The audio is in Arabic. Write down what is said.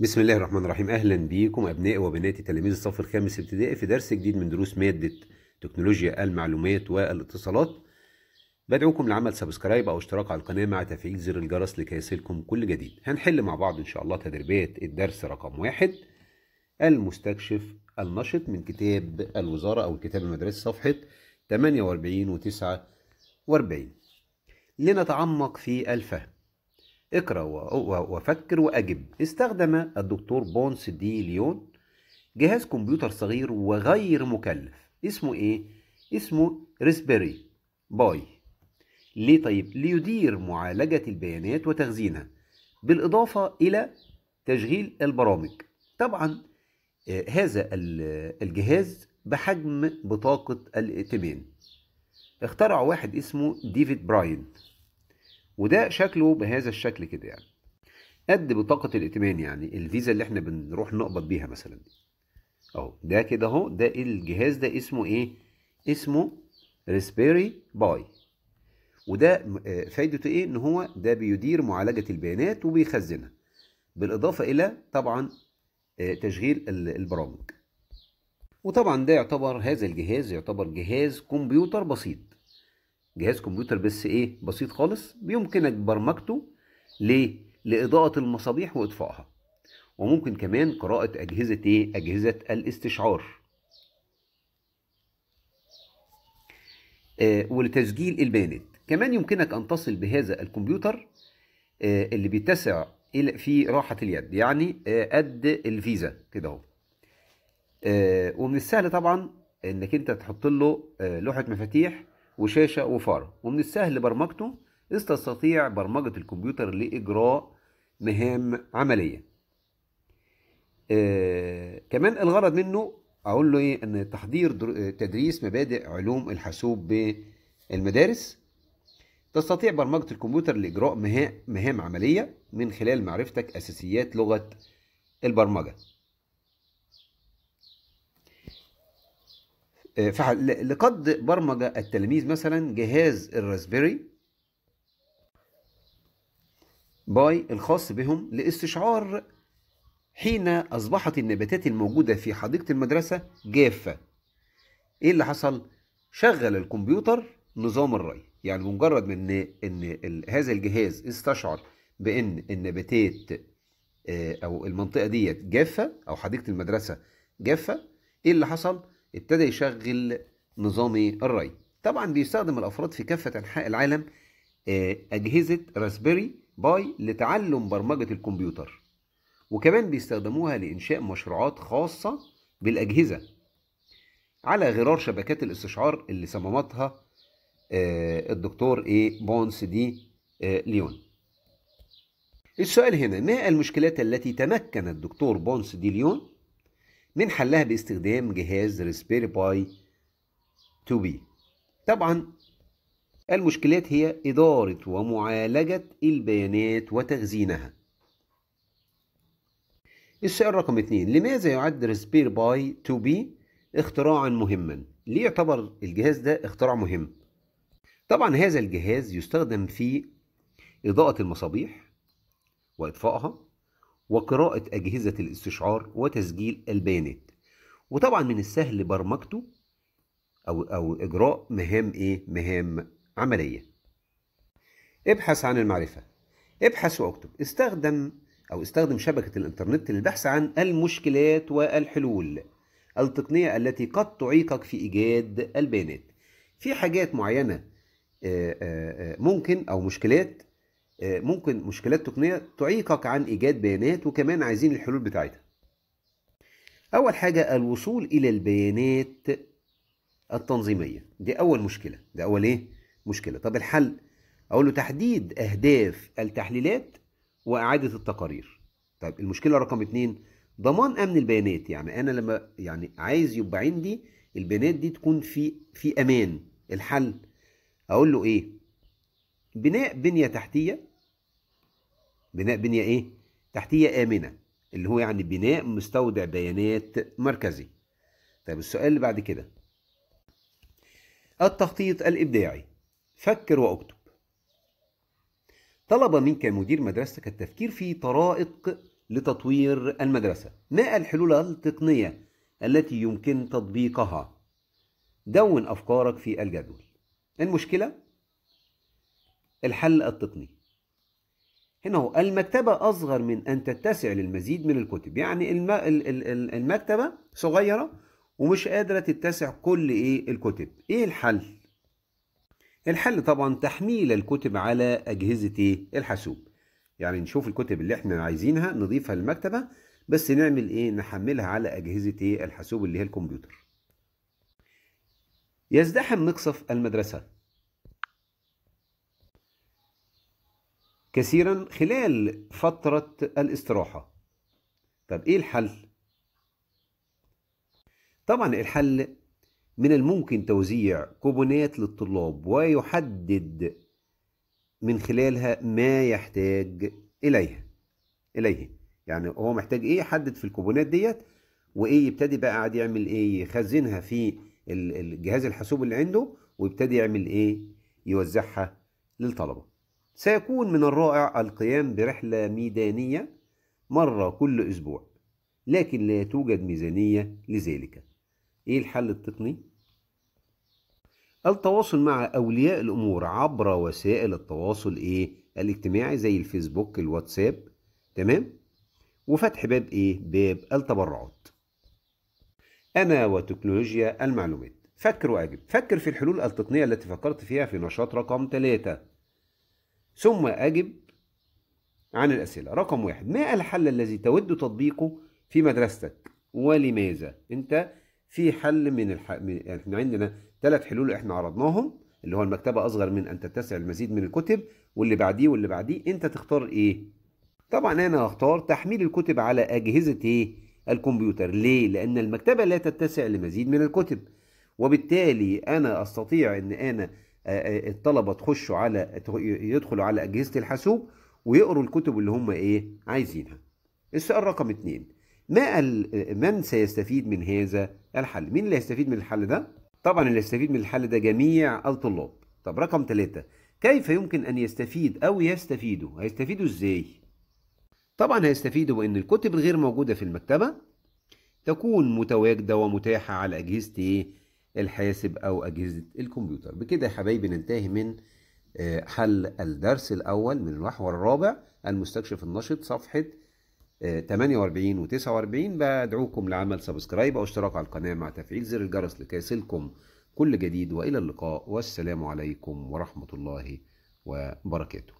بسم الله الرحمن الرحيم اهلا بيكم ابنائي وبناتي تلاميذ الصف الخامس ابتدائي في درس جديد من دروس ماده تكنولوجيا المعلومات والاتصالات بدعوكم لعمل سبسكرايب او اشتراك على القناه مع تفعيل زر الجرس لكي يصلكم كل جديد هنحل مع بعض ان شاء الله تدريبات الدرس رقم واحد المستكشف النشط من كتاب الوزاره او الكتاب المدرسي صفحه 48 و 49 لنتعمق في الفهم اقرأ وفكر وأجب استخدم الدكتور بونس دي ليون جهاز كمبيوتر صغير وغير مكلف اسمه ايه؟ اسمه ريسبيري باي ليه طيب؟ ليدير معالجة البيانات وتخزينها بالإضافة إلى تشغيل البرامج طبعا آه، هذا الجهاز بحجم بطاقة الائتمان اخترع واحد اسمه ديفيد براين وده شكله بهذا الشكل كده يعني قد بطاقه الائتمان يعني الفيزا اللي احنا بنروح نقبض بيها مثلا دي اهو ده كده اهو ده الجهاز ده اسمه ايه اسمه ريسبيري باي وده آه، فايدته ايه ان هو ده بيدير معالجه البيانات وبيخزنها بالاضافه الى طبعا آه، تشغيل البرامج وطبعا ده يعتبر هذا الجهاز يعتبر جهاز كمبيوتر بسيط جهاز كمبيوتر بس ايه بسيط خالص بيمكنك برمجته ليه لاضاءه المصابيح واطفائها وممكن كمان قراءه اجهزه ايه اجهزه الاستشعار آه ولتسجيل البيانات كمان يمكنك ان تصل بهذا الكمبيوتر آه اللي بيتسع في راحه اليد يعني آه قد الفيزا كده اهو آه، ومن السهل طبعا انك انت تحط له آه، لوحه مفاتيح وشاشة وفار ومن السهل برمجته إذ تستطيع برمجة الكمبيوتر لإجراء مهام عملية آه كمان الغرض منه أقول له إيه أن تحضير تدريس مبادئ علوم الحاسوب بالمدارس تستطيع برمجة الكمبيوتر لإجراء مهام عملية من خلال معرفتك أساسيات لغة البرمجة فعل لقد برمج التلميذ مثلا جهاز الراسبيري باي الخاص بهم لاستشعار حين أصبحت النباتات الموجودة في حديقة المدرسة جافة إيه اللي حصل؟ شغل الكمبيوتر نظام الري يعني بمجرد من إن هذا الجهاز استشعر بإن النباتات آه، أو المنطقة ديت جافة أو حديقة المدرسة جافة إيه اللي حصل؟ ابتدى يشغل نظام الري طبعا بيستخدم الافراد في كافه انحاء العالم آه، اجهزه راسبيري باي لتعلم برمجه الكمبيوتر وكمان بيستخدموها لانشاء مشروعات خاصه بالاجهزه على غرار شبكات الاستشعار اللي صممتها آه، الدكتور ايه بونس دي آه، ليون السؤال هنا ما المشكلات التي تمكن الدكتور بونس دي ليون من حلها باستخدام جهاز ريسبيري باي 2 بي طبعا المشكلات هي إدارة ومعالجة البيانات وتخزينها السؤال رقم 2 لماذا يعد ريسبير باي 2 بي اختراعا مهما ليه يعتبر الجهاز ده اختراع مهم طبعا هذا الجهاز يستخدم في إضاءة المصابيح وإطفائها وقراءة أجهزة الاستشعار وتسجيل البيانات وطبعا من السهل برمجته أو, أو إجراء مهام إيه؟ مهام عملية ابحث عن المعرفة ابحث واكتب استخدم أو استخدم شبكة الإنترنت للبحث عن المشكلات والحلول التقنية التي قد تعيقك في إيجاد البيانات في حاجات معينة آه، آه، آه، ممكن أو مشكلات آه، ممكن مشكلات تقنية تعيقك عن إيجاد بيانات وكمان عايزين الحلول بتاعتها أول حاجة الوصول إلى البيانات التنظيمية دي أول مشكلة ده أول إيه؟ مشكلة طب الحل أقول له تحديد أهداف التحليلات وإعادة التقارير طيب المشكلة رقم اتنين ضمان أمن البيانات يعني أنا لما يعني عايز يبقى عندي البيانات دي تكون في في أمان الحل أقول له إيه؟ بناء بنية تحتية بناء بنية إيه؟ تحتية آمنة اللي هو يعني بناء مستودع بيانات مركزي طيب السؤال اللي بعد كده التخطيط الإبداعي فكر واكتب طلب منك مدير مدرستك التفكير في طرائق لتطوير المدرسة ما الحلول التقنية التي يمكن تطبيقها دون أفكارك في الجدول المشكلة الحل التقني هنا هو المكتبة أصغر من أن تتسع للمزيد من الكتب يعني المكتبة صغيرة ومش قادرة تتسع كل إيه الكتب إيه الحل؟ الحل طبعا تحميل الكتب على أجهزة إيه الحاسوب يعني نشوف الكتب اللي احنا عايزينها نضيفها للمكتبة بس نعمل إيه نحملها على أجهزة إيه الحاسوب اللي هي الكمبيوتر يزدحم مقصف المدرسة كثيرا خلال فترة الاستراحة طب إيه الحل؟ طبعا الحل من الممكن توزيع كوبونات للطلاب ويحدد من خلالها ما يحتاج إليها إليه يعني هو محتاج إيه يحدد في الكوبونات ديت وإيه يبتدي بقى قاعد يعمل إيه يخزنها في الجهاز الحاسوب اللي عنده ويبتدي يعمل إيه يوزعها للطلبة سيكون من الرائع القيام برحلة ميدانية مرة كل أسبوع لكن لا توجد ميزانية لذلك إيه الحل التقني؟ التواصل مع أولياء الأمور عبر وسائل التواصل إيه؟ الاجتماعي زي الفيسبوك الواتساب تمام؟ وفتح باب إيه؟ باب التبرعات أنا وتكنولوجيا المعلومات فكر وأجب فكر في الحلول التقنية التي فكرت فيها في نشاط رقم ثلاثة ثم أجب عن الأسئلة رقم واحد ما الحل الذي تود تطبيقه في مدرستك ولماذا أنت في حل من الح... احنا عندنا ثلاث حلول احنا عرضناهم اللي هو المكتبة أصغر من أن تتسع المزيد من الكتب واللي بعديه واللي بعديه أنت تختار إيه طبعا أنا هختار تحميل الكتب على أجهزة إيه الكمبيوتر ليه لأن المكتبة لا تتسع لمزيد من الكتب وبالتالي أنا أستطيع أن أنا الطلبه تخشوا على يدخلوا على اجهزه الحاسوب ويقروا الكتب اللي هم ايه عايزينها السؤال رقم اتنين ما من سيستفيد من هذا الحل مين اللي هيستفيد من الحل ده طبعا اللي هيستفيد من الحل ده جميع الطلاب طب رقم ثلاثة كيف يمكن ان يستفيد او يستفيدوا هيستفيدوا ازاي طبعا هيستفيدوا بان الكتب الغير موجوده في المكتبه تكون متواجده ومتاحه على اجهزه ايه الحاسب أو أجهزة الكمبيوتر بكده يا حبايبي ننتهي من آه، حل الدرس الأول من المحور الرابع المستكشف النشط صفحة 48 و 49 بدعوكم لعمل سبسكرايب أو اشتراك على القناة مع تفعيل زر الجرس لكي يصلكم كل جديد وإلى اللقاء والسلام عليكم ورحمة الله وبركاته